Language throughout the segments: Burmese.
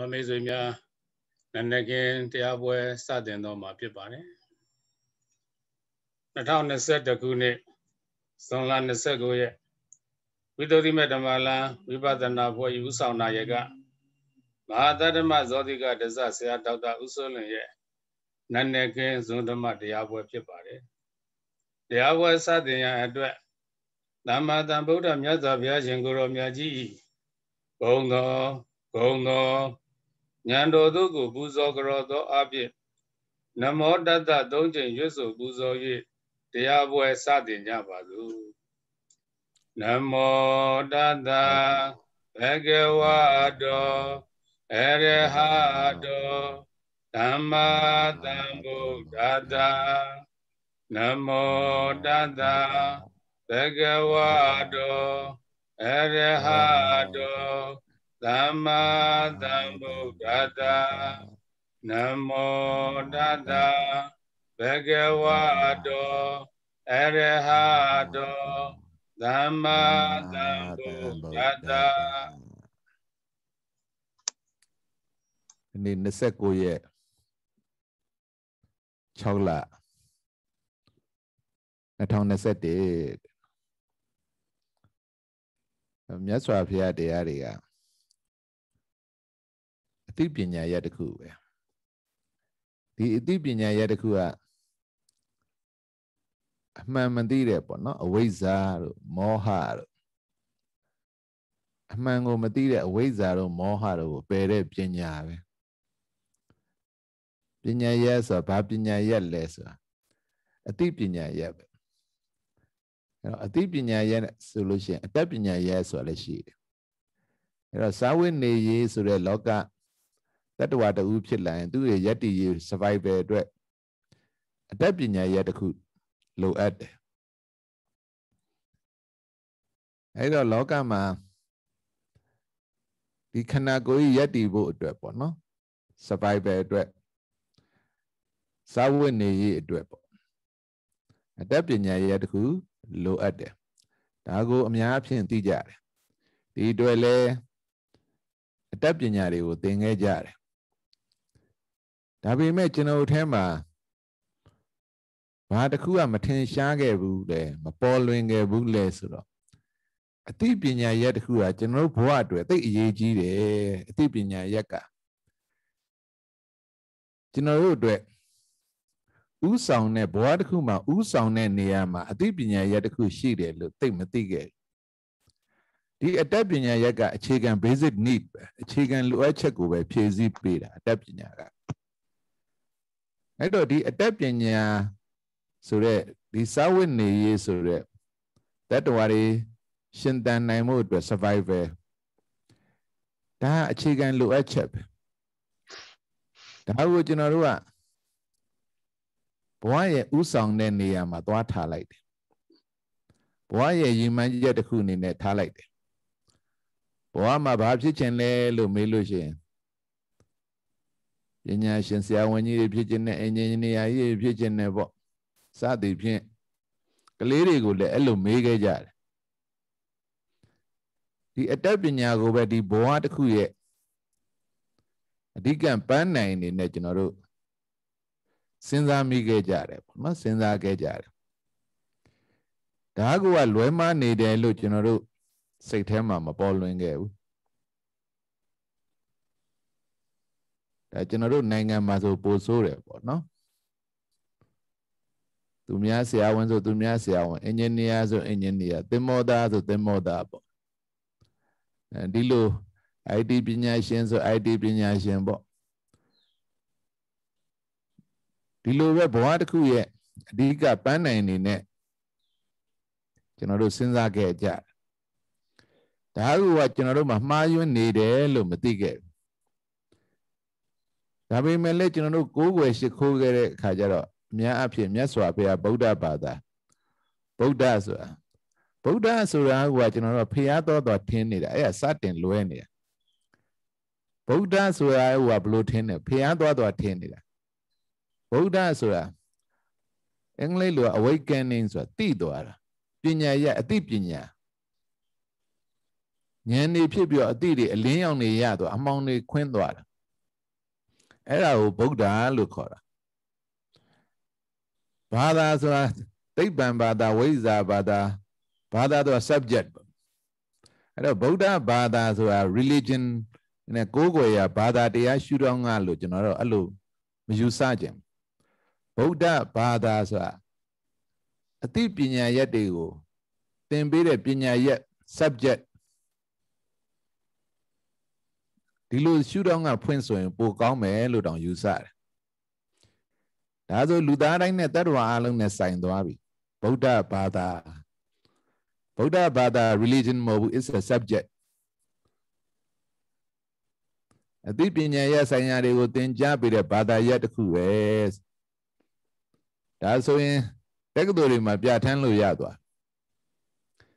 ဝမိတ်ဆွေများနနကင်းတရားပွဲစတင်တော့မှာဖြစ်ပါတယ်2021ခုနှစ်ဇွန်လ29ရက်ဝိသုဒ္ဓိမေဓမ္မလံဝိပဿနာဘွဲယူဆောင်နာရကမဟာတတ္တမဇောတိကဒဇဆရာဒေါက်တာဦးစိုးလွင်ရဲ့နန္နကင်းဇွန်ဓမ္မတရားပွဲဖြစ်ပါတယ်တရားပွဲစတင်ရန်အတွက်သမ္မာသမ္ဗုဒ္ဓမြတ်စွာဘုရားရှင်ကိုရောမြတ်ကြီးဘုံတော်ဘုံတော်ဉာဏ်တော်တို့ကိုပူဇော်ကြော်သောအဖြစ်နမောတတ္တသုံးချိန်ရွတ်ဆိုပူဇော်၍တရားပွဲစတင်ကြပါစို့နမောတတ္တဘဂဝတောအရဟတောသမ္မာသမ္ဗုဒ္ဓတာနမောတတ္တဘဂဝတောအရဟတောသမ္မာသမ္ဗုဒ္ဓတာနမောတတာဘဂဝတောအရဟတောသမ္မာသမ္ဗုဒ္ဓတာနေ့29ရက်6လ2021မြတ်စွာဘုရားတရားတွေကသိပညာရတစ်ခုပဲဒီအသိပညာရတစ်ခုကအမှန်မသိတဲ့ပေါ့နော်အဝိဇ္ဇာတို့မောဟတို့အမှန်ကိုမသိတဲ့အဝိဇ္ဇာတို့မောဟတို့ကိုပယ်တဲ့ပညာပဲပညာရဆိုတာဘာပညာရလဲဆိုတာအသိပညာရပဲအဲ့တော့အသိပညာရဆိုလို့ရှိရင်အတတ်ပညာရဆိုတာလည်းရှိတယ်အဲ့တော့စာဝိနေရေးဆိုတဲ့လောကတတ္တဝါတူဖြစ်လာရင်သူ့ရဲ့ယက်တီရေ survival အတွက်အတတ်ပညာရဲ့တစ်ခု လိုအပ်တယ်အဲ့တော့လောကမှာဒီခန္ဓာကိုယ်ကြီးယက်တီဖို့အတွက်ပေါ့နော် survival အတွက်စာဝတ်နေရေးအတွက်ပေါ့အတတ်ပညာရဲ့တစ်ခု လိုအပ်တယ်ဒါကို အများအပြားသိကြတယ်ဒီအတွက်လဲအတတ်ပညာတွေကိုသင်ခဲ့ကြတယ်ဒါပေမဲ့ကျွန်တော်ထဲမှာဘာတစ်ခုကမထင်ရှားခဲ့ဘူးလေမပေါ်လွင်ခဲ့ဘူးလေဆိုတော့အသိပညာရက်တစ်ခုကကျွန်တော်ဘဝအတွက်သိအရေးကြီးတယ်အသိပညာရက်ကကျွန်တော်တို့အတွက်ဥဆောင်တဲ့ဘဝတစ်ခုမှာဥဆောင်တဲ့နေရာမှာအသိပညာရက်တစ်ခုရှိတယ်လို့သိမသိခဲ့ဒီအတတ်ပညာရက်ကအခြေခံ basic need ပဲအခြေခံလိုအပ်ချက်ကိုပဲဖြည့်ဆည်းပေးတာအတတ်ပညာကအဲ့တော့ဒီအတတ်ပညာဆိုတဲ့ဒီစာဝတ်နေရေးဆိုတဲ့တတ္တဝါတွေရှင်သန်နိုင်မှုအတွက် survival ဒါအခြေခံလိုအပ်ချက်ပဲဒါကိုကျွန်တော်တို့ကဘဝရဲ့ဥဆောင်တဲ့နေရာမှာသွားထားလိုက်တယ်ဘဝရဲ့ရည်မှန်းချက်တစ်ခုအနေနဲ့ထားလိုက်တယ်ဘဝမှာဘာဖြစ်ချင်လဲလို့မေးလို့ရှိရင်ပညာရှင်ဆရာဝန်ကြီးတွေဖြစ်ခြင်းနဲ့အင်ဂျင်နီယာကြီးတွေဖြစ်ခြင်းနဲ့ပေါ့စသည်ဖြင့်ကလေးတွေကိုလည်းအဲ့လိုမေးခဲ့ကြတယ်ဒီအတတ်ပညာကိုပဲဒီဘဝတစ်ခုရဲ့အဓိကပန်းနိုင်နေနဲ့ကျွန်တော်တို့စဉ်းစားမိခဲ့ကြတယ်ပေါ့နော်စဉ်းစားခဲ့ကြတယ်ဒါကကလွဲမနေတယ်လို့ကျွန်တော်တို့စိတ်ထဲမှာမပေါ်လွင်ခဲ့ဘူးဒါကျွန်တော်တို့နိုင်ငံမှာဆိုပိုဆိုးတယ်ပေါ့နော်သူများဆရာဝန်ဆိုသူများဆရာဝန်အင်ဂျင်နီယာဆိုအင်ဂျင်နီယာသင်္ဘောသားဆိုသင်္ဘောသားပေါ့အဲဒီလို IT ပညာရှင်ဆို IT ပညာရှင်ပေါ့ဒီလိုပဲဘဝတစ်ခုရဲ့အဓိကပန်းနိုင်နေနဲ့ကျွန်တော်တို့စဉ်းစားခဲ့ကြဒါကကျွန်တော်တို့မှာမှားယွင်းနေတယ်လို့မသိခဲ့ဘူးဒါပေမဲ့လည်းကျွန်တော်တို့ကိုးကွယ်ရှိခိုးခဲ့တဲ့အခါကျတော့အများအဖြစ်မြတ်စွာဘုရားဗုဒ္ဓဘာသာဗုဒ္ဓဆိုတာဗုဒ္ဓဆိုတာကကျွန်တော်တို့ဖျားတော်တော်ထင်းနေတာအဲ့ဒါစတင်လွဲနေတာဗုဒ္ဓဆိုတာကဘလို့ထင်းနေဖျားတော်တော်ထင်းနေတာဗုဒ္ဓဆိုတာအင်္ဂလိပ်လို awakening ဆိုတာသိသွားတာပညာရအသိပညာဉာဏ်တွေဖြစ်ပြီးတော့အသိတွေအလင်းရောက်နေရသွားအမှောင်တွေခွင်းသွားတာအဲ့ဒါကိုဗုဒ္ဓလို့ခေါ်တာဘာသာဆိုတာသိပ္ပံဘာသာဝိဇ္ဇာဘာသာဘာသာဆိုတာ subject ပေါ့အဲ့တော့ဗုဒ္ဓဘာသာဆိုတာ religion နဲ့ကိုးကွယ်ရာဘာသာတရားရှုထောင့်ကလို့ကျွန်တော်တို့အဲ့လိုမယူဆကြဘူးဗုဒ္ဓဘာသာဆိုတာအသိပညာရက်တွေကို သင်ပေးတဲ့ပညာရက် subject ဒီလိုရှုထောင့်ကဖွင့်ဆိုရင်ပိုကောင်းမယ်လို့တောင်ယူဆတယ်ဒါဆိုလူသားတိုင်းနဲ့တတ္တဝါအလုံးနဲ့ဆိုင်သွားပြီဗုဒ္ဓဘာသာဗုဒ္ဓဘာသာ religion မဟုတ်ဘူး it's a subject အသိပညာရဆိုင်ရာတွေကိုသင်ကြားပေးတဲ့ဘာသာရပ်တစ်ခုပဲဒါဆိုရင်တက္ကသိုလ်တွေမှာပြဋ္ဌာန်းလို့ရသွား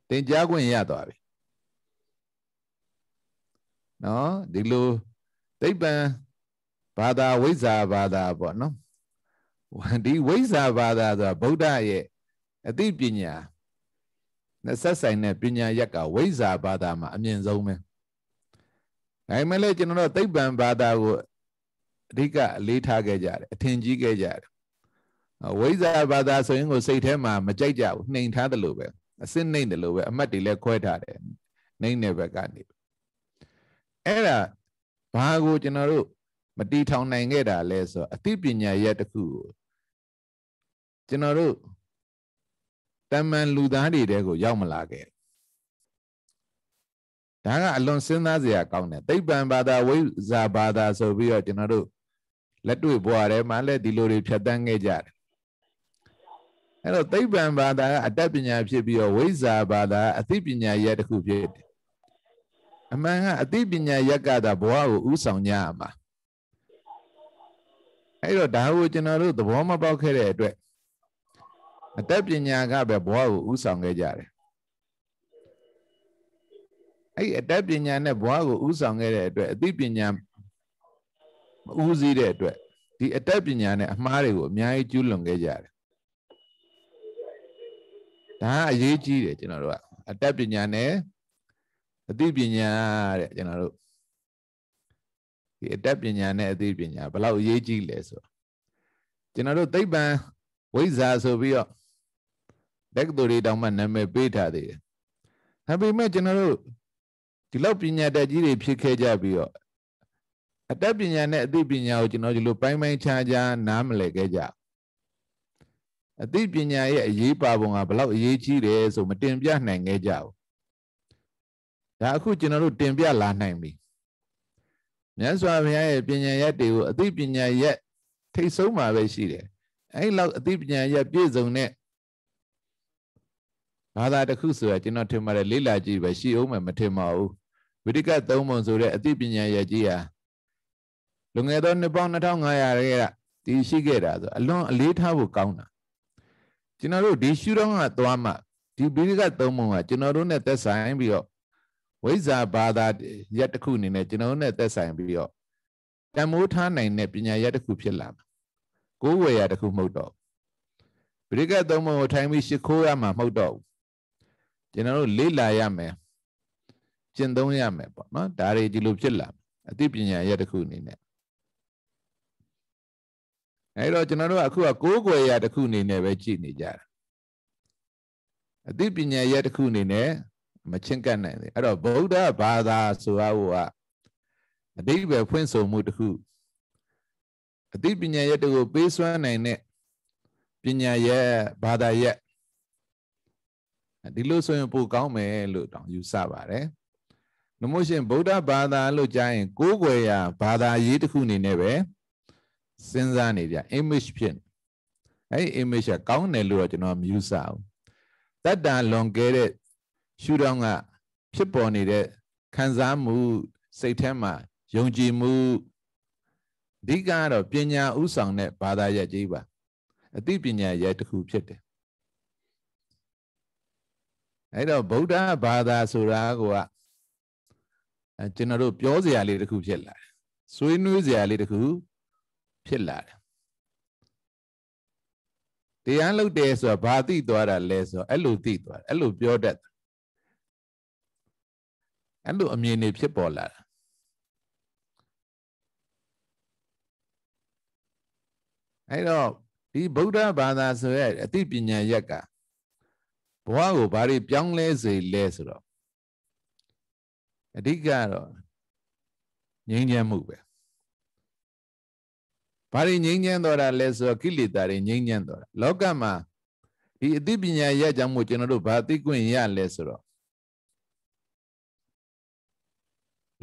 သင်ကြားခွင့်ရသွားပြီနော်ဒီလိုသိပ္ပံဘာသာဝိဇ္ဇာဘာသာပေါ့နော်ဒီဝိဇ္ဇာဘာသာဆိုတာဗုဒ္ဓရဲ့အသိပညာနဲ့ဆက်ဆိုင်တဲ့ပညာရက်ကဝိဇ္ဇာဘာသာမှာအမြင့်ဆုံးပဲဒါပေမဲ့လည်းကျွန်တော်တို့သိပ္ပံဘာသာကိုအဓိကအလေးထားခဲ့ကြတယ်အထင်ကြီးခဲ့ကြတယ်ဝိဇ္ဇာဘာသာဆိုရင်ကိုစိတ်ထဲမှာမကြိုက်ကြဘူးနှိမ်ထားတယ်လို့ပဲအစစ်နှိမ်တယ်လို့ပဲအမှတ်တွေလည်းခွဲထားတယ်နှိမ်တဲ့ဘက်ကနေပဲအဲ့ဒါဘာကိုကျွန်တော်တို့မတီထောင်နိုင်ခဲ့တာလဲဆို အသိပညာရက်တစ်ခုကိုကျွန်တော်တို့တမန်လူသားတွေတဲကို ရောက်မလာခဲ့ဒါကအလွန်စဉ်းစားစရာကောင်းတယ်သိပ္ပံဘာသာဝိဇာဘာသာဆိုပြီးတော့ကျွန်တော်တို့လက်တွေ့ဘဝထဲမှာလည်းဒီလိုတွေဖြတ်တန်းခဲ့ကြတယ်အဲ့တော့သိပ္ပံဘာသာကအတတ်ပညာဖြစ်ပြီးတော့ဝိဇာဘာသာအသိပညာရဲ့တစ်ခုဖြစ်တယ်အမှန်ကအသိပညာရက်ကတာဘဝကိုဥဆောင်ကြရမှာအဲ့တော့ဒါကိုကျွန်တော်တို့သဘောမပေါက်ခဲ့တဲ့အတွက်အသက်ပညာကပဲဘဝကိုဥဆောင်ခဲ့ကြတယ်အဲ့အသက်ပညာနဲ့ဘဝကိုဥဆောင်ခဲ့တဲ့အတွက်အသိပညာမဥစည်းတဲ့အတွက်ဒီအသက်ပညာနဲ့အမှားတွေကိုအများကြီးကျူးလွန်ခဲ့ကြတယ်ဒါကအရေးကြီးတယ်ကျွန်တော်တို့ကအသက်ပညာနဲ့အသိပညာတဲ့ကျွန်တော်တို့ဒီအတတ်ပညာနဲ့အသိပညာဘလောက်အရေးကြီးလဲဆိုတော့ကျွန်တော်တို့သိပ္ပံဝိဇ္ဇာဆိုပြီးတော့တက္ကသိုလ်တွေတောင်မှနာမည်ပေးထားသေးတယ်။ဒါပေမဲ့ကျွန်တော်တို့ဒီလောက်ပညာတတ်ကြီးတွေဖြစ်ခဲ့ကြပြီးတော့အတတ်ပညာနဲ့အသိပညာကိုကျွန်တော်ဒီလိုပိုင်းပိုင်းခြားခြားနားမလည်ခဲ့ကြ။အသိပညာရဲ့အရေးပါပုံကဘလောက်အရေးကြီးတယ်ဆိုမတင်ပြနိုင်ခဲ့ကြဘူးဒါအခုကျွန်တော်တို့တင်ပြလာနိုင်ပြီမြတ်စွာဘုရားရဲ့ပညာရက်တွေကိုအသိပညာရက် ထိတ်ဆုံးမှာပဲရှိတယ်အဲ့လောက်အသိပညာရက်ပြည့်စုံတဲ့ဘာသာတစ်ခုဆိုတာကျွန်တော်ထင်ပါတယ်လေ့လာကြည့်ပဲရှိအောင်မထင်ပါဘူးဝိတိကသုံးပုံဆိုတဲ့အသိပညာရက်ကြီးဟာလွန်ခဲ့သောနှစ်ပေါင်း2500ရဲ့ကတည်ရှိခဲ့တာဆိုအလွန်အလေးထားဖို့ကောင်းတာကျွန်တော်တို့ဒီရှုတော့ကသွားမှဒီဘိရိကသုံးပုံကကျွန်တော်တို့နဲ့သက်ဆိုင်ပြီးတော့ဝိဇ္ဇာဘာသာ ရက်တစ်ခုအနေနဲ့ကျွန်တော်နဲ့သက်ဆိုင်ပြီးတော့တမိုးထားနိုင်တဲ့ပညာရက်တစ်ခုဖြစ်လာမှာကိုးဝယ်ရတစ်ခုမဟုတ်တော့ပရိကတ်သုံးပုံကိုထိုင်ပြီးရှ िख ိုးရမှာမဟုတ်တော့ဘူးကျွန်တော်တို့လေ့လာရမယ်ကျင့်သုံးရမယ်ပေါ့နော်ဒါတွေဒီလိုဖြစ်လာအသိပညာရက်တစ်ခုအနေနဲ့အဲတော့ကျွန်တော်တို့ကအခုကကိုးကွယ်ရတစ်ခုအနေနဲ့ပဲကြည့်နေကြတာအသိပညာရက်တစ်ခုအနေနဲ့မချင်းကပ်နိုင်သေးအဲ့တော့ဗုဒ္ဓဘာသာဆိုအဟိုကအတိပ္ပယ်ဖွင့်ဆိုမှုတစ်ခု အသိပညာရက်တကို ပေးစွမ်းနိုင်တဲ့ပညာရက်ဘာသာရက်ဒီလိုဆိုရင်ပိုကောင်းမယ်လို့တောင်ယူဆပါတယ်နမို့ရှင်ဗုဒ္ဓဘာသာလို့ကြားရင် ကိုးကွယ်ရာဘာသာရေးတစ်ခုအနေနဲ့ပဲစဉ်းစားနေကြ image ဖြစ်အဲ့ image ကကောင်းတယ်လို့တော့ကျွန်တော်မယူဆဘူးတတ္တလွန်ကဲတဲ့ရှုတော့ကဖြစ်ပေါ်နေတဲ့ခံစားမှုစိတ်ထဲမှာယုံကြည်မှုအဓိကကတော့ပညာဥဆောင်တဲ့ဘာသာရပ်ကြီးပါအသိပညာရပ်တစ်ခုဖြစ်တယ်အဲ့တော့ဗုဒ္ဓဘာသာဆိုတာကကျွန်တော်တို့ပြောစရာလေးတစ်ခုဖြစ်လာတယ်ဆွေးနွေးစရာလေးတစ်ခုဖြစ်လာတယ်တရားလုတ်တယ်ဆိုတာဘာသိသွားတာလဲဆိုတော့အဲ့လိုသိသွားတယ်အဲ့လိုပြောတတ်တယ်အဲ့လိုအမြင်တွေဖြစ်ပေါ်လာတာအဲ့တော့ဒီဗုဒ္ဓဘာသာဆိုရဲအသိပညာရက်ကဘဝကိုဘာတွေပြောင်းလဲစေလဲဆိုတော့အဓိကတော့ငြိမ်းချမ်းမှုပဲဘာတွေငြိမ်းချမ်းတော်တာလဲဆိုတော့ကိလေသာတွေငြိမ်းချမ်းတော်တာလောကမှာဒီအသိပညာရက်ကြောင့်မို့ကျွန်တော်တို့ဘာသိခွင့်ရလဲဆိုတော့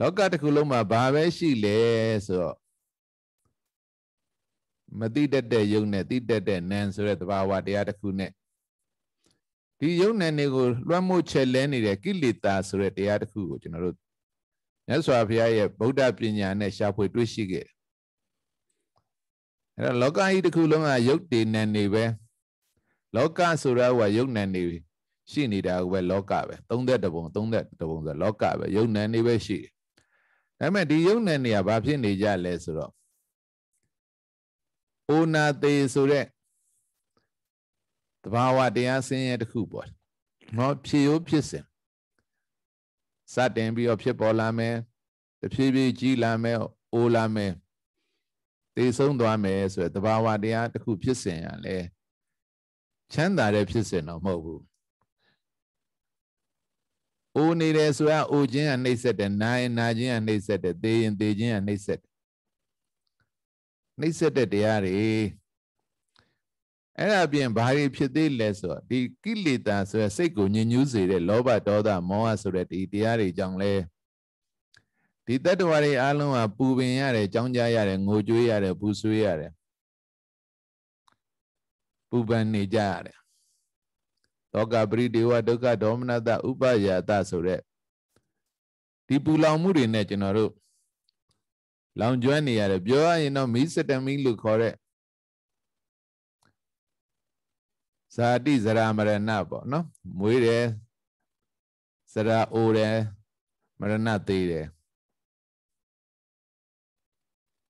လောကတစ်ခုလုံးမှာဘာပဲရှိလဲဆိုတော့မတိတတ်တဲ့ယုံနဲ့တိတတ်တဲ့နံဆိုတဲ့သဘာဝတရားတစ်ခုနဲ့ဒီယုံနံတွေကိုလွှမ်းမိုးချက်လဲနေတဲ့ကိလေသာဆိုတဲ့တရားတစ်ခုကိုကျွန်တော်တို့မြတ်စွာဘုရားရဲ့ဗုဒ္ဓပညာနဲ့ရှာဖွေတွေ့ရှိခဲ့အဲ့တော့လောကကြီးတစ်ခုလုံးကယုတ်တည်နံနေပဲလောကဆိုတော့ကယုတ်နံနေရှိနေတာကပဲလောကပဲ30တပုံ30တပုံဆိုလောကပဲယုတ်နံနေပဲရှိတယ်ဒါပေမဲ့ဒီယုံနဲ့နေရာဘာဖြစ်နေကြလဲဆိုတော့အိုနာတေဆိုတဲ့တဘာဝတရားဆင်းရဲတစ်ခုပေါ့နော်ဖြစ်ရိုးဖြစ်စဉ်စတင်ပြီးတော့ဖြစ်ပေါ်လာမယ်တဖြည်းဖြည်းကြီးလာမယ်အိုလာမယ်တေဆုံးသွားမယ်ဆိုတဲ့တဘာဝတရားတစ်ခုဖြစ်စဉ်ရလဲချမ်းသာတဲ့ဖြစ်စဉ်တော့မဟုတ်ဘူးအိုနေတယ်ဆိုရင်အိုခြင်းကနှိပ်စက်တယ်နာရင်နာခြင်းကနှိပ်စက်တယ်သေရင်သေခြင်းကနှိပ်စက်တယ်နှိပ်စက်တဲ့တရားတွေအဲ့ဒါပြင်ဘာတွေဖြစ်သေးလဲဆိုတော့ဒီကိလေသာဆိုရယ်စိတ်ကိုညစ်ညူးစေတဲ့လောဘဒေါသမောဟဆိုတဲ့ဒီတရားတွေကြောင့်လဲဒီတတ္တဝါတွေအလုံးဟာပူပင်ရတယ်ကြောင်းကြရတယ်ငိုကြွေးရတယ်ပူဆွေးရတယ်ပူပန်နေကြရတယ်သောကပရိဒေဝဒုက္ခဒေါမနတဥပယတဆိုတဲ့ဒီပူလောင်မှုတွေနဲ့ကျွန်တော်တို့လောင်ကျွမ်းနေရတယ်ပြောရရင်တော့မီးစတမီလို့ခေါ်တဲ့ဇာတိဇရာမရဏပေါ့နော်မွေးတယ်ဇရာအိုတယ်မရဏသေးတယ်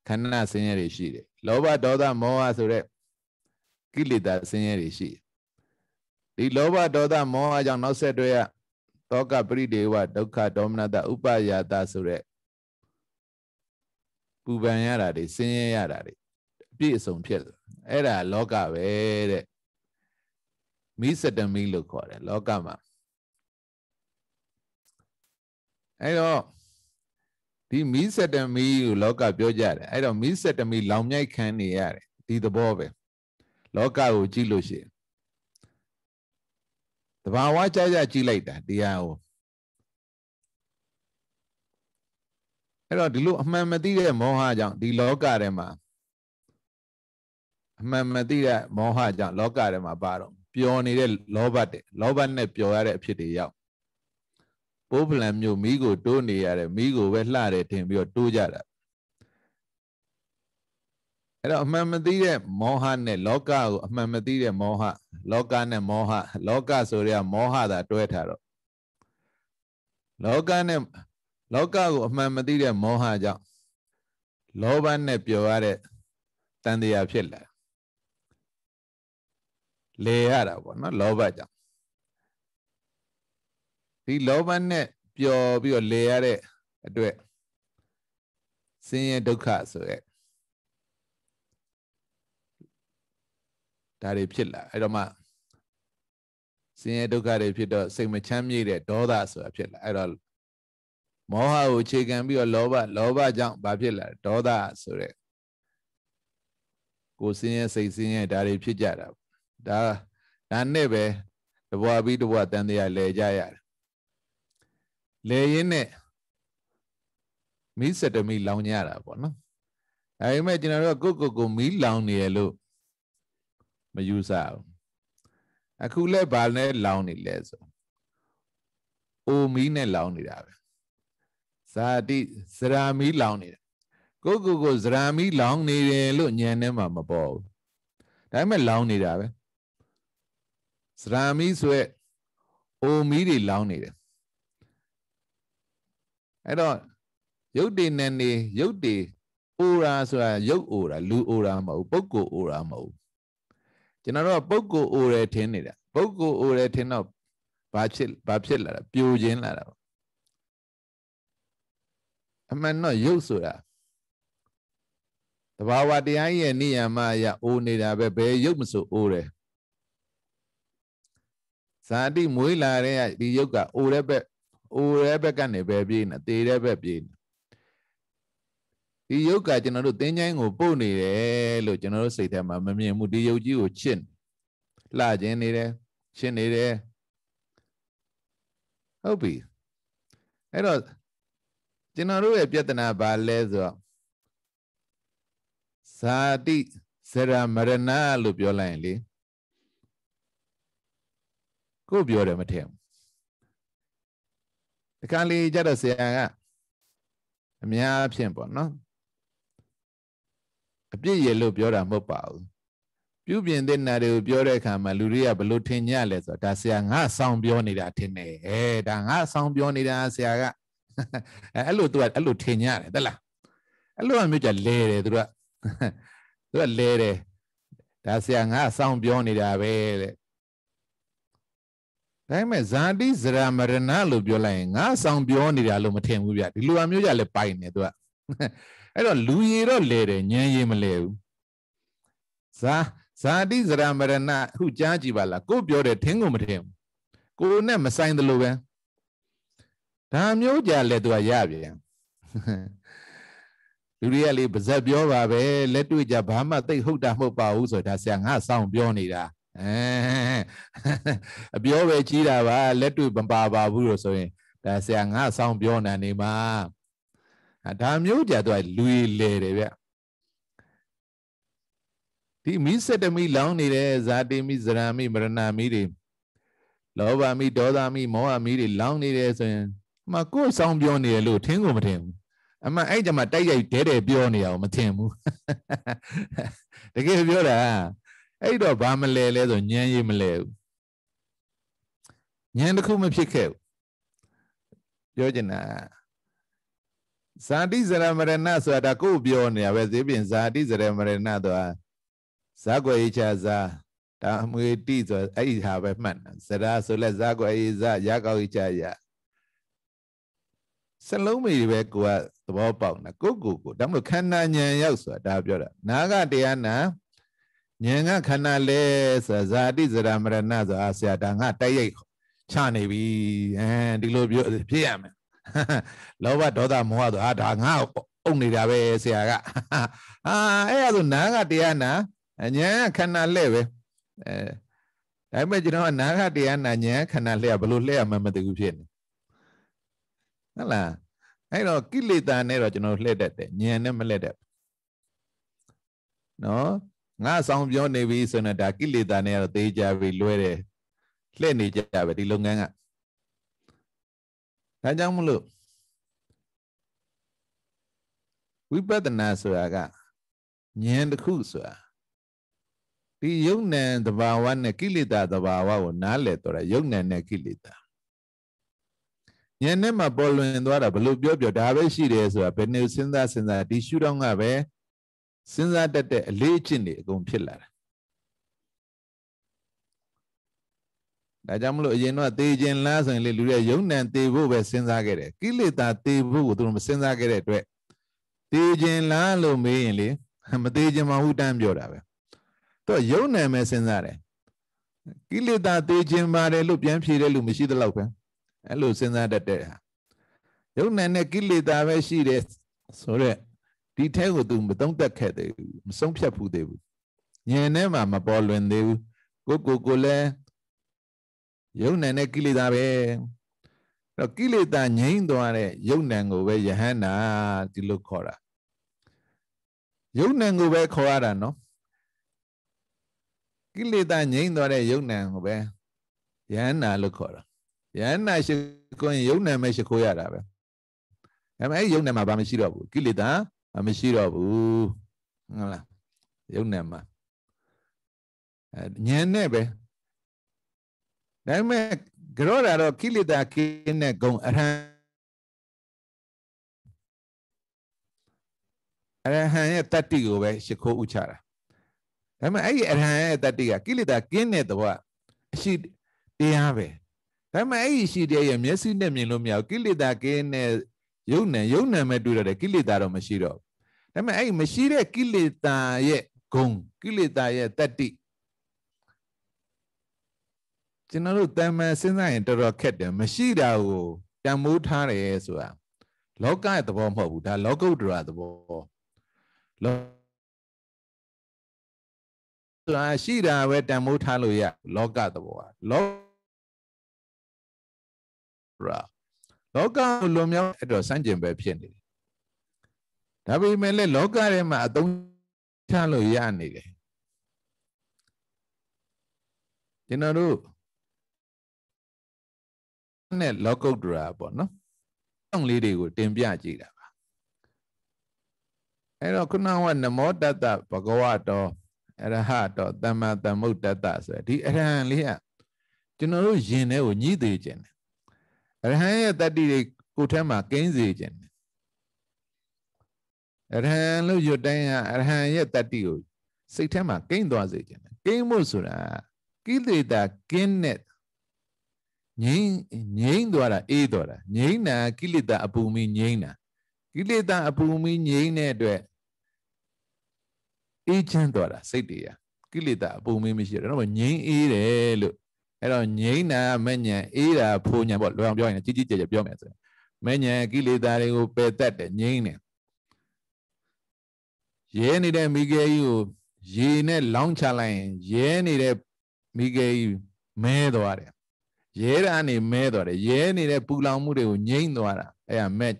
ခန္ဓာဆင်းရဲတွေရှိတယ်လောဘဒေါသမောဟဆိုတဲ့ကိလေသာဆင်းရဲတွေရှိတယ်ဒီလောဘဒေါသမောဟကြောင့်နောက်ဆက်တွဲရတောကပရိဒေဝဒုက္ခဒေါမနတဥပယာတဆိုတဲ့ပူပန်ရတာတွေဆင်းရဲရတာတွေအပြည့်အစုံဖြစ်တယ်အဲ့ဒါလောကပဲတဲ့မိစတမီလို့ခေါ်တယ်လောကမှာအဲ့တော့ဒီမိစတမီကိုလောကပြောကြတယ်အဲ့တော့မိစတမီ လောင်မြိုက်ခံနေရတယ်ဒီသဘောပဲလောကကိုကြည့်လို့ရှိရင်ဘာဝကြကြကြည့်လိုက်တာတရားကိုအဲ့တော့ဒီလိုအမှန်မသိတဲ့မောဟကြောင့်ဒီလောကထဲမှာအမှန်မသိတဲ့မောဟကြောင့်လောကထဲမှာပါတော့ပျော်နေတဲ့လောဘတဲ့လောဘနဲ့ပျော်ရတဲ့အဖြစ်တွေရောက်ပိုးပလံမျိုးမိကိုတိုးနေရတဲ့မိကိုပဲလှတယ်ထင်ပြီးတော့တိုးကြတာအဲ့တော့အမှန်မသိတဲ့မောဟနဲ့လောကကိုအမှန်မသိတဲ့မောဟလောကနဲ့မောဟလောကဆိုရမောဟသာတွဲထားတော့လောကနဲ့လောကကိုအမှန်မသိတဲ့မောဟကြောင့်လောဘနဲ့ပျော်ရတဲ့တန်တရားဖြစ်လာလေရတာပေါ့နော်လောဘကြောင့်ဒီလောဘနဲ့ပျော်ပြီးတော့လေရတဲ့အတွက်ဆင်းရဲဒုက္ခဆိုရက်ဒါတွေဖြစ်လာအဲ့တော့မှဆင်းရဲဒုက္ခတွေဖြစ်တော့စိတ်မချမ်းမြေ့တဲ့ဒေါသဆိုတာဖြစ်လာအဲ့တော့မောဟကိုအခြေခံပြီးတော့လောဘလောဘကြောင့်ဘာဖြစ်လာဒေါသဆိုတဲ့ကိုဆင်းရဲစိတ်ဆင်းရဲဒါတွေဖြစ်ကြတာဒါဒါနဲ့ပဲတဘွားပြီးတဘွားတန်တရားလဲကြရတယ်လဲရင်းနဲ့မီးစက်တမီလောင်ကြတာပေါ့နော်ဒါပေမဲ့ကျွန်တော်တို့ကကိုကိုကိုမီးလောင်နေရလို့မယူဆဘူးအခုလည်းဘာနဲ့လောင်နေလဲဆိုအိုမီနဲ့လောင်နေတာပဲဇာတိဇရာမီလောင်နေတာကိုကိုကိုဇရာမီလောင်နေတယ်လို့ညံထဲမှာမပေါ်ဘူးဒါပေမဲ့လောင်နေတာပဲဇရာမီဆိုရက်အိုမီတွေလောင်နေတယ်အဲ့တော့ရုပ်တည်နဲ့နေရုပ်တည်အိုရာဆိုတာရုပ်အိုရာလူအိုရာမဟုတ်ပုဂ္ဂိုလ်အိုရာမဟုတ်ကျွန်တော်တို့ကပုဂ္ဂိုလ်အိုရဲထင်းနေတာပုဂ္ဂိုလ်အိုရဲထင်းတော့ဘာဖြစ်ဘာဖြစ်လာတာပြိုခြင်းလာတာပေါ့အမှန်တော့ရုပ်ဆိုတာတဘာဝတရားရဲ့နိယမအရာအိုနေတာပဲဘယ်ရုပ်မဆိုအိုတယ်ဇာတိမွေးလာတဲ့ဒီရုပ်ကအိုတဲ့ဘက်အိုတဲ့ဘက်ကနေပဲပြေးနေတေတဲ့ဘက်ပြေးနေဒီယုတ်ကကျွန်တော်တို့သင်္ချိုင်းကိုပို့နေတယ်လို့ကျွန်တော်တို့စိတ်ထဲမှာမမြင်ဘူးဒီယုတ်ကြီးကိုချစ်လှခြင်းနေတယ်ရှင်းနေတယ်ဟုတ်ပြီအဲ့တော့ကျွန်တော်တို့ရဲ့ပြဿနာဘာလဲဆိုတော့ဇာတိဇရမရဏလို့ပြောလိုက်ရင်လေကိုပြောတယ်မထင်ဘူးတခါလေကြတော့ဆရာကအများဖြင့်ပေါ့နော်အပြစ်ရလို့ပြောတာမဟုတ်ပါဘူးပြုပြင်တဲ့နာတွေကိုပြောတဲ့အခါမှာလူတွေကဘလို့ထင်ကြလဲဆိုတော့ဒါဆရာငါဆောင်ပြောနေတာထင်တယ်အဲဒါငါဆောင်ပြောနေတာဆရာကအဲ့လိုသူကအဲ့လိုထင်ကြတယ်တလားအဲ့လိုမျိုးကြလဲတယ်သူကသူကလဲတယ်ဒါဆရာငါဆောင်ပြောနေတာပဲတဲ့ဒါပေမဲ့ဇာတိဇရာမရဏလို့ပြောလိုက်ရင်ငါဆောင်ပြောနေတာလို့မထင်ဘူးဗျဒီလိုအမျိုးကြလဲပိုင်နေသူကအဲ့တော့လူရည်တော့လဲတယ်ဉာဏ်ရည်မလဲဘူးဇာဇာတိဇရမရဏအခုကြားကြည့်ပါလားကိုပြောတယ်ထင်းကုန်မထင်ဘူးကိုနဲ့မဆိုင်သလိုပဲဒါမျိုးကြလဲသူကရပြန်လူတွေကလေပါဇက်ပြောပါပဲလက်တွေ့ကြဘာမှသိဟုတ်တာမဟုတ်ပါဘူးဆိုတော့ဒါဆရာငါစောင့်ပြောနေတာအဲအပြောပဲကြီးတာပါလက်တွေ့မပါပါဘူးလို့ဆိုရင်ဒါဆရာငါစောင့်ပြောနေနေမှာဒါမျိုးကြတော့လူရည်လေတယ်ဗျဒီမိစတမိလောင်းနေတဲ့ဇာတိမိဇရာမိမရဏမိတွေလောဘမိဒေါသမိမောဟမိတွေလောင်းနေတယ်ဆိုရင်အမှကိုယ်ဆောင်ပြောနေတယ်လို့ထင်ကိုမထင်ဘူးအမှအဲ့ကြမှာတိုက်ရိုက်တဲတယ်ပြောနေအောင်မထင်ဘူးတကယ်ပြောတာအဲ့တော့ဘာမလဲလဲဆိုညံရေးမလဲဘူးညံတစ်ခုမဖြစ်ခဲ့ဘူးပြောချင်တာဇာတိဇရမရဏဆိုတာကို့ပြောနေတာပဲဈေးပြင်ဇာတိဇရမရဏဆိုတာဇာကွယ်ရေးချာဇာဒါအမွေတိဆိုအဲ့ဒီဟာပဲမှတ်တာဇရာဆိုလဲဇာကွယ်ရေးဇာရကောက်ရေးချာရစလုံးမေတွေပဲကိုကသဘောပေါက်နေကိုကိုကိုဒါမှမဟုတ်ခန္ဓာဉာဏ်ရောက်ဆိုတာဒါပြောတာနာကတရားနာဉာဏ်ကခန္ဓာလဲဆိုတာဇာတိဇရာမရဏဆိုတာဆရာဒါငါတိုက်ရိုက်ချနေပြီအဲဒီလိုပြောဖြစ်ရမယ်လောဘဒေါသမောဟဆိုဟာဒါငါ့ကိုအုံနေတာပဲဆရာကဟာအဲ့ဒါဆိုနာကတရားနာညာခန္ဓာလှဲ့ပဲအဲဒါပေမဲ့ကျွန်တော်ကနာကတရားနာညာခန္ဓာလှဲ့ဘလို့လှဲ့ရမှမသိဘူးဖြစ်နေဟုတ်လားအဲ့တော့ကိလေသာနဲ့တော့ကျွန်တော်လှဲ့တတ်တယ်ညာနဲ့မလှဲ့တတ်နော်ငါဆောင်ပြောနေပြီဆိုတော့ဒါကိလေသာနဲ့ကတော့သေးကြပြီလွဲတယ်လှဲ့နေကြပဲဒီလုပ်ငန်းကဒါကြောင့်မလို့ဝိပဿနာဆိုတာကဉာဏ်တစ်ခုဆိုတာဒီယုံ nant သဘာဝနဲ့ကိလေသာသဘာဝကိုနားလည်တော့တာယုံ nant နဲ့ကိလေသာဉာဏ်နဲ့မှပေါ်လွင်သွားတာဘလို့ပြောပြောဒါပဲရှိတယ်ဆိုတာဘယ်နည်းစဉ်းစားစဉ်းစားဒီရှုတော့ကပဲစဉ်းစားတတ်တဲ့အလေးအကျင့်တွေအကုန်ဖြစ်လာတာဒါကြောင့်မလို့အရင်တော့သေခြင်းလားဆိုရင်လေလူတွေယုံနံသေဖို့ပဲစဉ်းစားခဲ့တယ်ကိလေသာသေဖို့ကိုသူတို့မစဉ်းစားခဲ့တဲ့အတွက်သေခြင်းလားလို့မေးရင်လေမသေခြင်းမဟုတ်တမ်းပြောတာပဲသူကယုံနံပဲစဉ်းစားတယ်ကိလေသာသေခြင်းပါတယ်လို့ပြန်ဖြေတဲ့လူမရှိသလောက်ပဲအဲ့လိုစဉ်းစားတတ်တဲ့ဟာယုံနံနဲ့ကိလေသာပဲရှိတယ်ဆိုတော့ဒီထဲကိုသူမသုံးသက်ခဲ့သေးဘူးမဆုံးဖြတ်ဘူးသေးဘူးဉာဏ်ထဲမှာမပေါ်လွင်သေးဘူးကိုကိုကိုလည်းယုံနံနဲ့ကိလေသာပဲအဲ့တော့ကိလေသာငြိမ့်သွားတဲ့ယုံနံကိုပဲယဟန္တာဒီလိုခေါ်တာယုံနံကိုပဲခေါ်ရတာနော်ကိလေသာငြိမ့်သွားတဲ့ယုံနံကိုပဲယဟန္တာလို့ခေါ်တာယဟန္တာရှိခိုးရင်ယုံနံပဲရှိခိုးရတာပဲဒါပေမဲ့အဲ့ယုံနံမှာဘာမှရှိတော့ဘူးကိလေသာမရှိတော့ဘူးဟုတ်လားယုံနံမှာအဲဉာဏ်နဲ့ပဲဒါပေမဲ့ကြောတာတော့ကိလေသာကင်းတဲ့ဂုံအရဟံအရဟံရဲ့တတ္တိကိုပဲရှ िख ိုးဥချတာဒါပေမဲ့အဲ့ဒီအရဟံရဲ့တတ္တိကကိလေသာကင်းတဲ့သဘောအရှိတရားပဲဒါပေမဲ့အဲ့ဒီရှိတဲ့ရဲ့မျက်စိနဲ့မြင်လို့မရဘူးကိလေသာကင်းတဲ့ယုံနံယုံနံမဲ့တွေ့ရတယ်ကိလေသာတော့မရှိတော့ဒါပေမဲ့အဲ့ဒီမရှိတဲ့ကိလေသာရဲ့ဂုံကိလေသာရဲ့တတ္တိကျွန်တော်တို့တန်မှန်စဉ်းစားရင်တော်တော်ခက်တယ်မရှိတာကိုတန်မိုးထားတယ်ဆိုတာလောကရဲ့သဘောမဟုတ်ဘူးဒါလောကုတ္တရာသဘောလောဆိုတာရှိတာပဲတန်မိုးထားလို့ရလောကသဘောကလောရာလောကလွန်မြောက်အဲ့တော့စန့်ကျင်ပဲဖြစ်နေတယ်ဒါပေမဲ့လည်းလောကထဲမှာအသုံးချလို့ရနေတယ်ကျွန်တော်တို့နဲ့လောကုတ္တရာပေါ့နော်တောင့်လေးတွေကိုတင်ပြကြည့်တာပါအဲ့တော့ခုနကနမောတတ္တဘဂဝတောအရဟတောသမ္မာသမ္ဗုဒ္ဓတ္တဆိုဒီအရဟံလေးကကျွန်တော်တို့ယင်ထဲကိုညှိသေးခြင်းတယ်အရဟံရဲ့တတ္တိတွေကိုယ်ထဲမှာကင်းစေခြင်းတယ်အရဟံလို့ရွတ်တိုင်းကအရဟံရဲ့တတ္တိကိုစိတ်ထဲမှာကိမ့်သွားစေခြင်းတယ်ကိမ့်ဖို့ဆိုတာကိလေသာကင်းတဲ့ငိမ့်ငိမ့်သွားတာအေးသွားတာငိမ့်တာကိလေသာ အပူမီငိမ့်တာကိလေသာအပူမီငိမ့်တဲ့အတွက်အေးချမ်းသွားတာစိတ်တွေကကိလေသာအပူမီမရှိတော့ငိမ့်အေးတယ်လို့အဲ့တော့ငိမ့်တာမညံအေးတာဖိုညံပေါ့လွယ်အောင်ပြောရင်ကြီးကြီးကျယ်ကျယ်ပြောမယ်ဆိုရင်မညံကိလေသာတွေကိုပယ်တတ်တယ်ငိမ့်တယ်ရဲနေတဲ့မိခဲကြီးကိုရေနဲ့လောင်းချလိုက်ရင်ရဲနေတဲ့မိခဲကြီးမဲသွားတယ်ရဲတာနေမဲသွားတယ်ရဲနေတဲ့ပူလောင်မှုတွေကိုငြိမ့်သွားတာအဲ့ဒါမဲ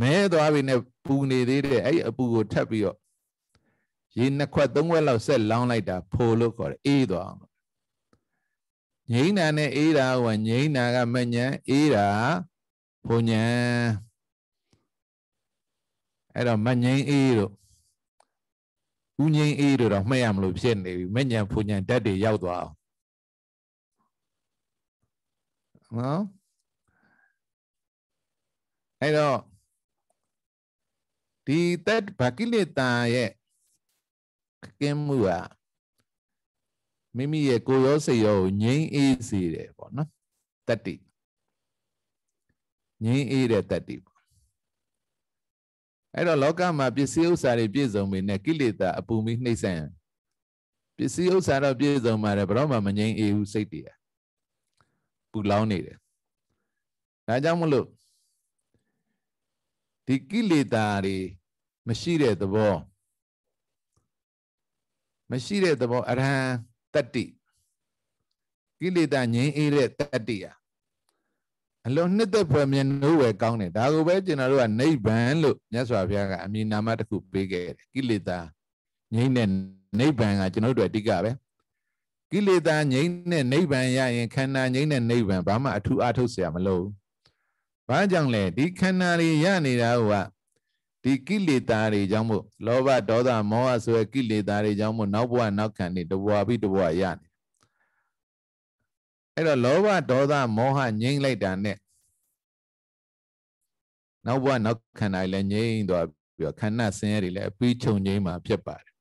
မဲသွားပြီနဲ့ပူနေသေးတယ်အဲ့အပူကိုထပ်ပြီးတော့ရေနှစ်ခွက်သုံးခွက်လောက်ဆက်လောင်းလိုက်တာဖိုလို့ခေါ်တယ်အေးသွားအောင်ငြိမ့်တာနဲ့အေးတာကငြိမ့်တာကမညံအေးတာဖိုညံအဲ့တော့မငြိမ့်အေးတို့ဥငြိမ့်အေးတို့တော့မှတ်ရမလို့ဖြစ်နေပြီမညံဖိုညံဓာတ်တွေရောက်သွားအောင်နော်အဲ့တော့ဒီတက်ဗကိလေသာရဲ့ကင်းမှုကမိမိရဲ့ကိုယ်ရောစိတ်ရောကိုငြိမ်းအေးစေတယ်ပေါ့နော်တတ္တိငြိမ်းအေးတဲ့တတ္တိပေါ့အဲ့တော့လောကမှာပစ္စည်းဥစ္စာတွေပြည့်စုံပေနဲ့ကိလေသာအပူမီနှိမ့်ဆန့်ပစ္စည်းဥစ္စာတော့ပြည့်စုံပါတယ်ဘယ်တော့မှမငြိမ်းအေးဘူးစိတ်တွေကပူလောင်နေတယ်ဒါကြောင့်မလို့ဒီကိလေသာတွေမရှိတဲ့သဘောမရှိတဲ့သဘောအရဟံတတ္တိကိလေသာငြိမ်းအေးတဲ့တတ္တိဟာအလုံးနှစ်သက်ဖွယ်မြင်လို့ပဲကောင်းတယ်ဒါကိုပဲကျွန်တော်တို့ကနိဗ္ဗာန်လို့မြတ်စွာဘုရားကအမည်နာမတစ်ခုပေးခဲ့တယ်ကိလေသာငြိမ်းတဲ့နိဗ္ဗာန်ကကျွန်တော်တို့အတွက်အဓိကပဲကိလေသာငြိမ်းတဲ့နိဗ္ဗာန်ရရင် ခန္ဓာငြိမ်းတဲ့နိဗ္ဗာန်ဘာမှအထူးအထုတ်เสียမလို့ဘာကြောင့်လဲဒီခန္ဓာတွေရနေတာဟိုကဒီကိလေသာတွေကြောင့်မို့လောဘဒေါသမောဟဆိုရယ်ကိလေသာတွေကြောင့်မို့နောက်ဘဝနောက်ခံနေတဘဝပြီးတဘဝရနေအဲ့တော့လောဘဒေါသမောဟငြိမ်းလိုက်တာနဲ့နောက်ဘဝနောက်ခန္ဓာတွေလည်းငြိမ်းသွားပြီးတော့ခန္ဓာဆင်းရဲတွေလည်းအပြီးချုပ်ငြိမ်းမှဖြစ်ပါတယ်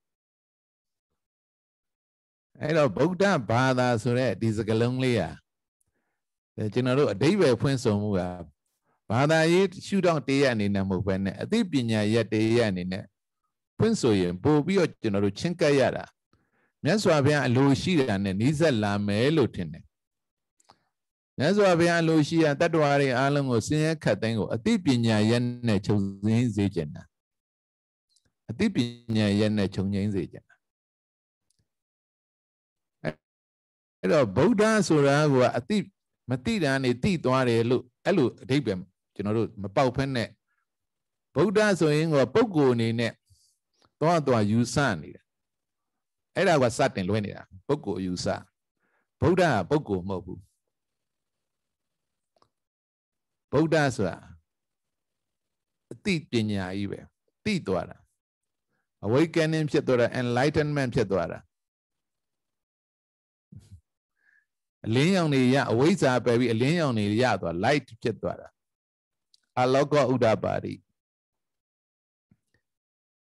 အဲ့တော့ဗုဒ္ဓဘာသာဆိုတဲ့ဒီစကလုံးလေးอ่ะကျွန်တော်တို့အဓိပ္ပာယ်ဖွင့်ဆိုမှုကဘာသာရေးရှုထောင့်တရားအနေနဲ့မဟုတ်ဘဲနဲ့အသိပညာရတရားအနေနဲ့ဖွင့်ဆိုရင်ပို့ပြီးတော့ကျွန်တော်တို့ချင်းကပ်ရတာမြတ်စွာဘုရားအလိုရှိတာနဲ့နှိစက်လာမယ်လို့ထင်တယ်မြတ်စွာဘုရားအလိုရှိရာတတ္တဝါတွေအားလုံးကိုစင်ရခတ်သိမ်းကိုအသိပညာရနဲ့ချုပ်စင်းစေခြင်းတာအသိပညာရနဲ့ချုပ်ငိမ့်စေခြင်းအဲ့တော့ဗုဒ္ဓဆိုတာကအတိမတိတာနေတိသွားတယ်လို့အဲ့လိုအဓိပ္ပာယ်ကျွန်တော်တို့မပေါက်ဖက်နဲ့ဗုဒ္ဓဆိုရင်ကပုဂ္ဂိုလ်အနေနဲ့သွားသွားယူဆနေတာအဲ့ဒါကစတင်လွဲနေတာပုဂ္ဂိုလ်ယူဆဗုဒ္ဓကပုဂ္ဂိုလ်မဟုတ်ဘူးဗုဒ္ဓဆိုတာအသိပညာကြီးပဲသိသွားတာ awakening ဖြစ်သွားတာ enlightenment ဖြစ်သွားတာအလင်းရောင်တွေရအဝိဇ္ဇာပယ်ပြီးအလင်းရောင်တွေရသွား light ဖြစ်သွားတာအလောကဥဒ္ဒပါတိ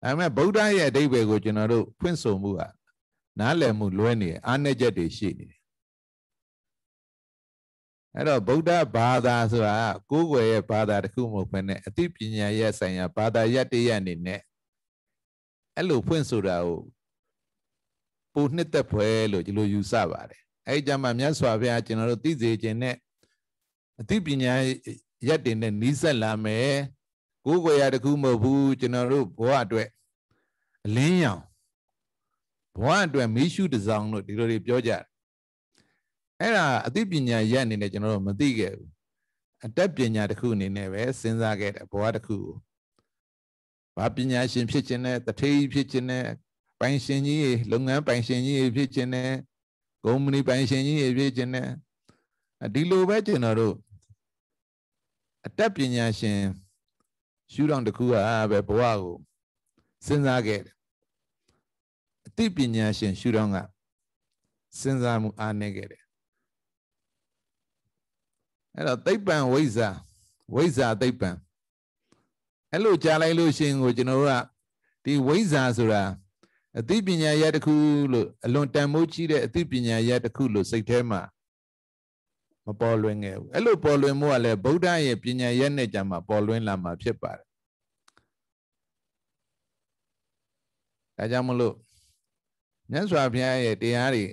အဲမဲ့ဗုဒ္ဓရဲ့အဓိပ္ပာယ်ကိုကျွန်တော်တို့ဖွင့်ဆိုမှုကနားလည်မှုလွဲနေအားနည်းချက်တွေရှိနေတယ်အဲ့တော့ဗုဒ္ဓဘာသာဆိုတာကိုးကွယ်ရဲ့ဘာသာတစ်ခုမဟုတ်ဘဲနဲ့အသိပညာရဲ့ဆိုင်ရာဘာသာရပ်တရအနေနဲ့အဲ့လိုဖွင့်ဆိုတာကိုပူနှစ်သက်ဖွယ်လို့ဒီလိုယူဆပါတယ်အဲ့ကြမှာမြတ်စွာဘုရားကျွန်တော်တို့သိစေခြင်းနဲ့အသိပညာရက်တင်နဲ့နီးစပ်လာမယ်ကိုယ်ကိုယ်ရာတခုမဟုတ်ဘူးကျွန်တော်တို့ဘဝအတွက်အလင်းရောင်ဘဝအတွက်မိရှုတစောင်းလို့ဒီလိုတွေပြောကြတယ်အဲ့ဒါအသိပညာရက်အနေနဲ့ကျွန်တော်တို့မသိခဲ့ဘူးအတတ်ပညာတစ်ခုအနေနဲ့ပဲစဉ်းစားခဲ့တယ်ဘဝတစ်ခုကိုဘာပညာရှင်ဖြစ်ခြင်းနဲ့တထေးကြီးဖြစ်ခြင်းနဲ့ပိုင်ရှင်ကြီးရေလုပ်ငန်းပိုင်ရှင်ကြီးရေဖြစ်ခြင်းနဲ့ကုမ္ပဏီပိုင်ရှင်ကြီးတွေဖြစ်ခြင်းနဲ့ဒီလိုပဲကျွန်တော်တို့အတတ်ပညာရှင်ရှုထောင့်တစ်ခုကပဲဘဝကိုစဉ်းစားခဲ့တယ်အသိပညာရှင်ရှုထောင့်ကစဉ်းစားမှုအားနည်းခဲ့တယ်အဲ့တော့သိပ္ပံဝိဇ္ဇာဝိဇ္ဇာသိပ္ပံအဲ့လိုကြားလိုက်လို့ရှင်ကိုကျွန်တော်တို့ကဒီဝိဇ္ဇာဆိုတာအသိပညာရတစ်ခုလို့အလွန်တန်မိုးကြီးတဲ့အသိပညာရတစ်ခုလို့စိတ်ထဲမှာမပေါ်လွင်ခဲ့ဘူးအဲ့လိုပေါ်လွင်မှုကလည်းဗုဒ္ဓရဲ့ပညာရနဲ့ကြမှာပေါ်လွင်လာမှာဖြစ်ပါတယ်ဒါကြောင့်မလို့မြတ်စွာဘုရားရဲ့တရားတွေ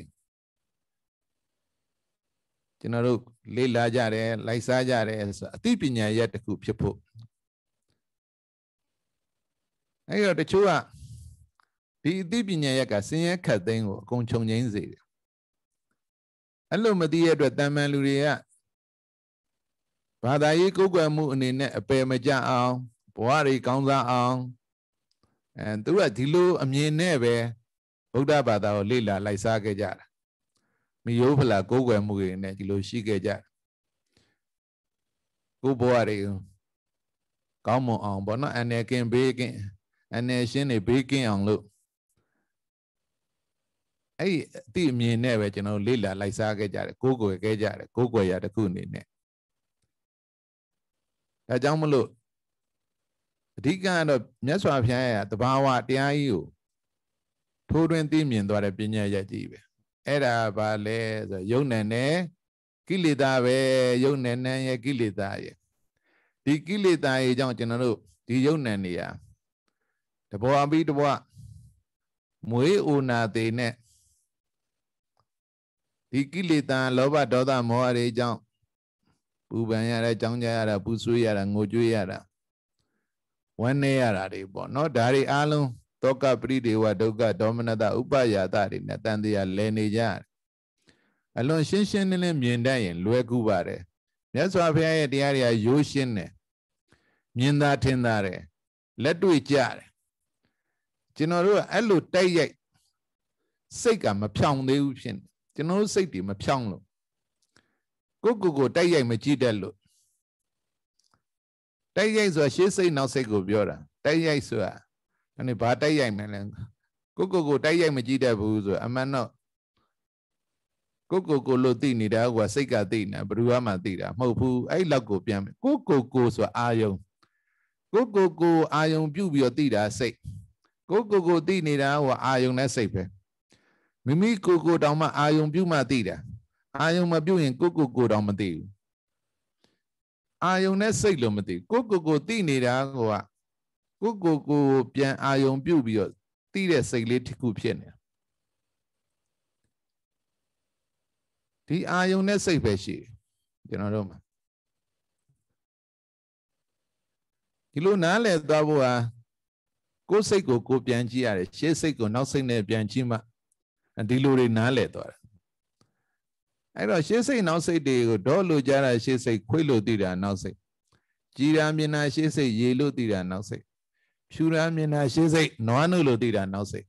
ကျွန်တော်တို့လေ့လာကြတယ်လိုက်စားကြတယ်ဆိုအသိပညာရတစ်ခုဖြစ်ဖို့အဲ့တော့တချို့ကဒီအသိပညာရက်ကဆင်းရဲခတ်သိမ်းကိုအကုန်ခြုံငိမ့်စေတယ်အဲ့လိုမသိရတဲ့တဏ္ဍန်လူတွေကဘာသာရေးကိုယ်ကွယ်မှုအနေနဲ့အပယ်မကြအောင်ဘဝတွေကောင်းစားအောင်အဲသူကဒီလိုအမြင်နဲ့ပဲဗုဒ္ဓဘာသာကိုလေ့လာလိုက်စားခဲ့ကြတာမယိုးဖလာ ကိုယ်ကွယ်မှုတွေနဲ့ဒီလိုရှိခဲ့ကြကိုဘဝတွေကောင်းမွန်အောင်ဘောနော်အနေကင်းဘေးကင်းအနေရှင်းနေဘေးကင်းအောင်လို့အဲ့ဒီအတိအမြင်နဲ့ပဲကျွန်တော်လေ့လာလိုက်စားခဲ့ကြတယ်ကိုးကွယ်ခဲ့ကြတယ်ကိုးကွယ်ရာတစ်ခုအနေနဲ့ဒါကြောင့်မလို့အဓိကတော့မြတ်စွာဘုရားရဲ့တဘာဝတရားကြီးကိုထိုးတွင်းသိမြင်သွားတဲ့ပညာရည်ကြီးပဲအဲ့ဒါဘာလဲဆိုရုံနဲ့နဲ့ကိလေသာပဲရုံနဲ့နဲ့ရဲ့ကိလေသာရဲ့ဒီကိလေသာရဲ့ကြောင့်ကျွန်တော်တို့ဒီရုံနဲ့နေရာတဘောအပိတဘောမွေးအိုနာသေးနဲ့ဒီကိလေသာလောဘဒေါသမောဟတွေအကြောင်းပူပန်ရတာကြောင်းကြရတာပူဆွေးရတာငိုကြွေးရတာဝမ်းနည်းရတာတွေပေါ့နော်ဒါတွေအားလုံးတောကပရိဒေဝဒုက္ခဒေါမနတဥပယာတတွေနဲ့တန်တရားလည်နေကြတယ်အလွန်ရှင်းရှင်းလင်းလင်းမြင်တတ်ရင် လွယ်ကူပါတယ်မြတ်စွာဘုရားရဲ့တရားတွေကရိုးရှင်းတယ်မြင်သာထင်သာတယ်လက်တွေ့ကြတယ်ကျွန်တော်တို့ကအဲ့လိုတိုက်ရိုက်စိတ်ကမဖြောင်သေးဘူးဖြစ်နေကျွန်တော်စိတ်တွေမဖြောင်းလို့ကိုကိုကိုတိုက်ရိုက်မကြည့်တတ်လို့တိုက်ရိုက်ဆိုတာရှေးစိတ်နောက်စိတ်ကိုပြောတာတိုက်ရိုက်ဆိုတာအဲ့ဒါဘာတိုက်ရိုက်မလဲကိုကိုကိုတိုက်ရိုက်မကြည့်တတ်ဘူးဆိုအမှန်တော့ကိုကိုကိုလို့သိနေတာကွာစိတ်ကသိနေဘယ်သူမှသိတာမဟုတ်ဘူးအဲ့လောက်ကိုပြန်ကိုကိုကိုဆိုတာအာယုံကိုကိုကိုအာယုံ ပြုတ်ပြီးတော့သိတာစိတ်ကိုကိုကိုသိနေတာကွာအာယုံနဲ့စိတ်ပဲမိမိကိုယ်ကိုယ်တောင်မှအာယုံပြုမှသိတာအာယုံမပြုတ်ရင်ကိုကိုကိုတောင်မသိဘူးအာယုံနဲ့စိတ်လုံးမသိကိုကိုကိုသိနေတာကကိုကိုကိုပြန်အာယုံ ပြုတ်ပြီးတော့သိတဲ့စိတ်လေးတစ်ခုဖြစ်နေဒီအာယုံနဲ့စိတ်ပဲရှိကျွန်တော်တို့မှာဒီလိုနားလည်သွားဖို့ဟာကိုယ်စိတ်ကိုကိုပြန်ကြည့်ရတယ်ရှေ့စိတ်ကိုနောက်စိတ်နဲ့ပြန်ကြည့်မှဒီလိုတွေနားလည်သွားတယ်အဲ့တော့ရှေးစိတ်နောက်စိတ်တွေကိုဒေါ်လို့ကြားတာရှေးစိတ်ခွေးလို့သိတာနောက်စိတ်ကြည်ရာမြင်တာရှေးစိတ်ရေလို့သိတာနောက်စိတ်ဖြူရာမြင်တာရှေးစိတ်နွားနုလို့သိတာနောက်စိတ်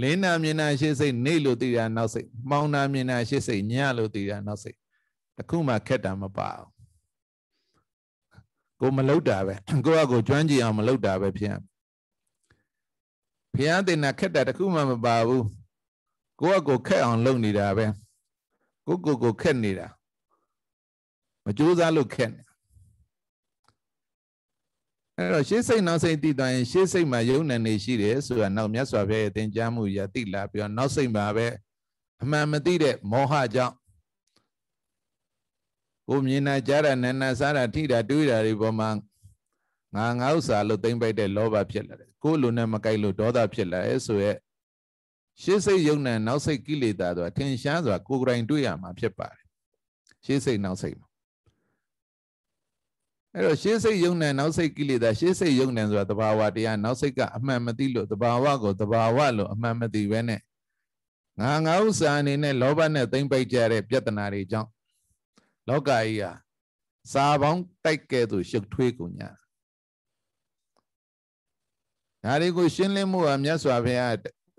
လင်းနာမြင်နာရှေ့စိတ်နေလို့သိတာနောက်စိတ်မှောင်နာမြင်နာရှေ့စိတ်ညလို့သိတာနောက်စိတ်အခုမှခက်တာမပါအောင်ကိုမလုတာပဲကိုကကိုကျွမ်းကြည်အောင်မလုတာပဲဖြစ်ရဘုရားတင်တာခက်တာတခုမှမပါဘူးကိုကကိုခက်အောင်လုပ်နေတာပဲကိုကိုကိုခက်နေတာမကြိုးစားလို့ခက်နေအဲ့တော့ရှေးစိတ်နောက်စိတ်တည်သွားရင်ရှေးစိတ်မှာယုံနယ်နေရှိတယ်ဆိုတာနောက်မြတ်စွာဘုရားရဲ့သင်ကြားမှုရတိလာပြီးတော့နောက်စိတ်မှာပဲအမှန်မသိတဲ့မောဟကြောင့်ကိုမြင်တာကြားတာနာနာစားတာထိတာတွေးတာတွေပေါ်မှာငါငါဥစ္စာလို့သိမ့်ပိုက်တဲ့လောဘဖြစ်လာတယ်ကိုလိုနဲ့မကိုက်လို့ဒေါသဖြစ်လာတယ်ဆိုရက်ရှေးစိတ်ယုံနံနောက်စိတ်ကိလေသာဆိုတာထင်ရှားဆိုတာကိုယ်တိုင်တွေ့ရမှာဖြစ်ပါတယ်ရှေးစိတ်နောက်စိတ်မှာအဲ့တော့ရှေးစိတ်ယုံနံနောက်စိတ်ကိလေသာရှေးစိတ်ယုံနံဆိုတာတဘာဝတရားနောက်စိတ်ကအမှန်မသိလို့တဘာဝကိုတဘာဝလို့အမှန်မသိပဲနဲ့ငါငါဥစ္စာအနေနဲ့လောဘနဲ့သိမ့်ပိုက်ကြတဲ့ပြဿနာတွေကြောင့်လောကကြီးဟာစာပေါင်းတိုက်ကဲသို့ရှုပ်ထွေးကုန်ကြဒါတွေကို ရှင်းလင်းမှုဟာမြတ်စွာဘုရား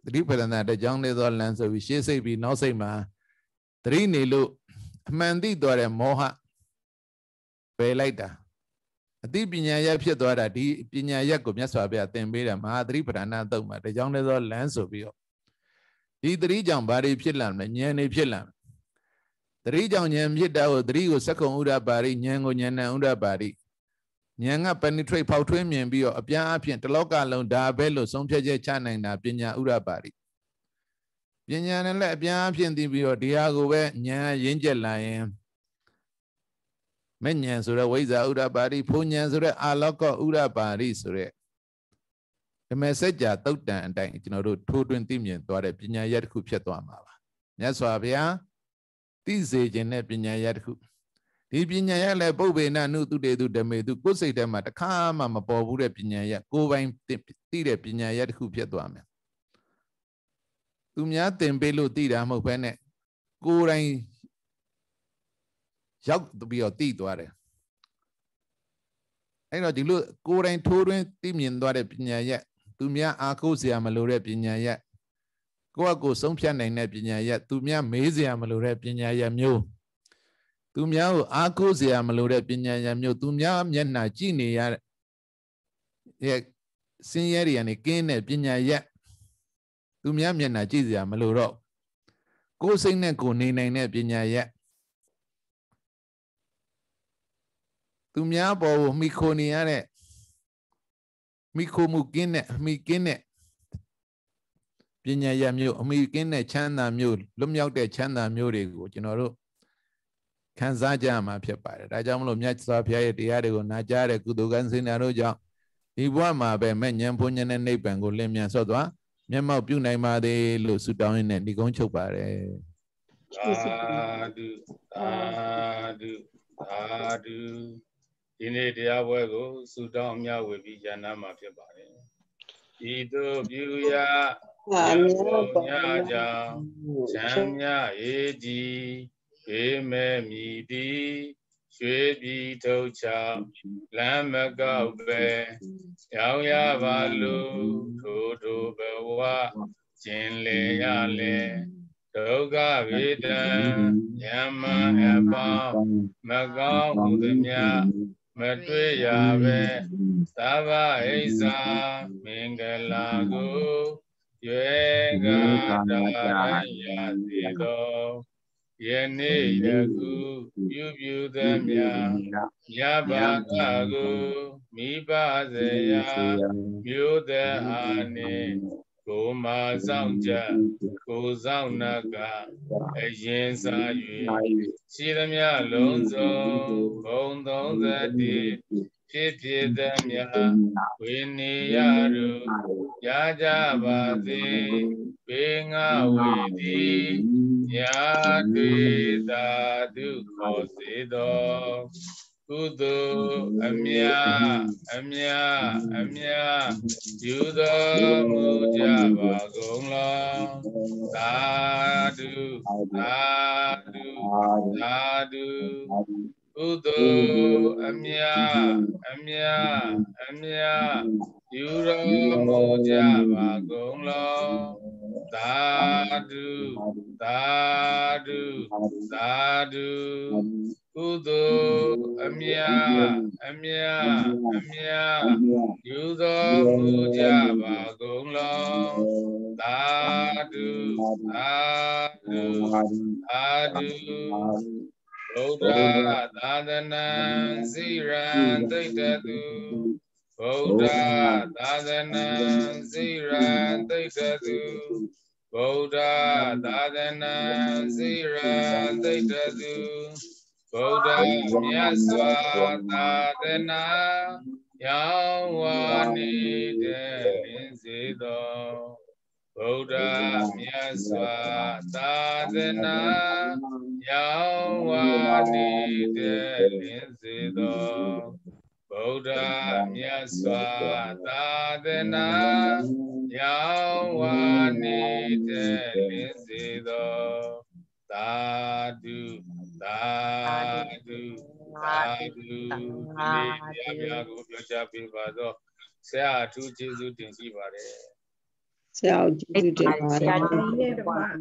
သတိပဒနာတကြောင်းလေးသောလမ်းဆိုပြီးရှေးစိတ်ပြီးနောက်စိတ်မှာသတိနေလို့အမှန်သိသွားတဲ့မောဟပယ်လိုက်တာအသိပညာရဖြစ်သွားတာဒီပညာရက်ကိုမြတ်စွာဘုရားသင်ပေးတာမဟာသတိပဒနာတုတ်မှာတကြောင်းလေးသောလမ်းဆိုပြီးတော့ဒီသတိကြောင့်ဘာတွေဖြစ်လာမလဲဉာဏ်တွေဖြစ်လာသတိကြောင့်ဉာဏ်ဖြစ်တာကိုသတိကိုစက္ကုံဥဒ္ဒပါရိဉာဏ်ကိုဉာဏ်နဲ့ဥဒ္ဒပါရိဉာဏ်က penetrate ဖောက်ထွင်းမြင်ပြီးတော့အပြားအဖြစ်တလောကလုံးဒါပဲလို့ဆုံးဖြတ်ချက်ချနိုင်တာပညာဥရပါတိပညာနဲ့လည်းအပြားအဖြစ်သိပြီးတော့ဒီဟာကိုပဲဉာဏ်ရင်းကျက်လာရင်မဲ့ဉာဏ်ဆိုတဲ့ဝိဇ္ဇာဥရပါတိဖုန်ဉာဏ်ဆိုတဲ့အာလောကဥရပါတိဆိုတဲ့ဓမ္မစကြာတုတ်တန်အတိုင်းကျွန်တော်တို့ထိုးတွင်းသိမြင်သွားတဲ့ပညာရတစ်ခုဖြစ်သွားမှာပါမြတ်စွာဘုရားသိစေခြင်းနဲ့ပညာရတစ်ခုဒီပညာရက်လည်းပုပ္ပေနနုသူတေသူဓမေသူကိုယ်စိတ်ထဲမှာတခါမှမပေါ်ဘူးတဲ့ပညာရက်ကိုယ်ပိုင်သိတဲ့ပညာရက်တစ်ခုဖြစ်သွားမယ်သူများသင်ပေးလို့သိတာမဟုတ်ဘဲနဲ့ကိုယ်တိုင်ရောက်ပြီးတော့သိသွားတယ်အဲ့တော့ဒီလိုကိုယ်တိုင်ထိုးတွင်းသိမြင်သွားတဲ့ပညာရက်သူများအာကိုးစရာမလိုတဲ့ပညာရက်ကိုယ့်အကိုဆုံးဖြတ်နိုင်တဲ့ပညာရက်သူများမေးစရာမလိုတဲ့ပညာရက်မျိုးသူများကိုအားကိုးစရာမလိုတဲ့ပညာဉာဏ်မျိုးသူများမျက်နှာကြည့်နေရတဲ့စင်းရဲတွေကနေကင်းတဲ့ပညာရက်သူများမျက်နှာကြည့်စရာမလိုတော့ကိုယ်စိတ်နဲ့ကိုယ်နေနိုင်တဲ့ပညာရက်သူများပေါ်ကိုမိခိုနေရတဲ့မိခိုမှုကင်းတဲ့အမိကင်းတဲ့ပညာရမျိုးအမိကင်းတဲ့ချမ်းသာမျိုးလွတ်မြောက်တဲ့ချမ်းသာမျိုးတွေကိုကျွန်တော်တို့ခံစားကြမှာဖြစ်ပါတယ်ဒါကြောင့်မလို့မြတ်စွာဘုရားရဲ့တရားတွေကိုနာကြားတဲ့ကုသိုလ်ကံစေနာတို့ကြောင့်ဒီဘဝမှာပဲမဲ့ဉာဏ်ဘုံဉာဏ်နဲ့နိဗ္ဗာန်ကိုလင်းမြန်ဆော့သွားမျက်မှောက်ပြုနိုင်ပါသည်လို့ဆုတောင်းရင်းနဲ့ဒီကုန်းချုပ်ပါတယ်သာဓုသာဓုသာဓုဒီနေ့တရားပွဲကိုဆုတောင်းအမြဝေပြီးဉာဏ်နာမှာဖြစ်ပါတယ်ဤသို့ပြုရာသာမောပညာကြောင့်ဉာဏ်များ၏ကြည်ေမဲမီတီရွှေပြည်ထုတ်ချလမ်းမကောက်ပဲရောင်ရပါလို့ထိုတို့ဘဝကျင်လေရလေဒုက္ခဝေဒံညမအပေါင်းမကောင်းမှုသည်မြမတွေ့ရပဲသဗ္ဗဣဇာမင်္ဂလာကိုရွေကတာရရစေတော်ယနေ့ယခုပြုပြုသမျှမြတ်ဘာကကိုမိဘစေယမြို့သက်အာနေကိုမာဆောင်ကြကိုဆောင်နာကအရင်စား၍ရှိသမျှလုံးစုံဘုံ30ဖြစ်ဖြစ်သမျှဝိနည်းရတုရကြပါစေဘေငါဝေတိညာတိသာဓုခေါ်စေတော်ကုသိုလ်အမြအမြအမြယူတော်မူကြပါကုန်လောသာဓုသာဓုသာဓုကုသိုလ်အမြအမြအမြယူတော်မူကြပါကုန်လောသာဓုသာဓုသာဓုကုသိုလ်အမြအမြအမြယူသောမူကြပါကုန်လုံးသာဓုသာဓုသာဓုဘုရားသာသနာစိရန်တိတ်တသူဗုဒ္ဓသာသနာစိရန်တိတ်တုဗုဒ္ဓသာသနာစိရန်တိတ်တုဗုဒ္ဓမြတ်စွာသာသနာယောင်းဝါနေတဲ့မြင်စေတော်ဗုဒ္ဓမြတ်စွာသာသနာယောင်းဝါနေတဲ့မြင်စေတော်ဗုဒ္ဓမြတ်စွာသာသနာရောင်းဝါနေတဲ့လင်းစေသောသာဓုသာဓုသာဓုဒီတရားများကိုပြောကြားပေးပါသောဆရာအထူးကျေးဇူးတင်ရှိပါတယ်ဆရာကျေးဇူးတင်ပါတယ်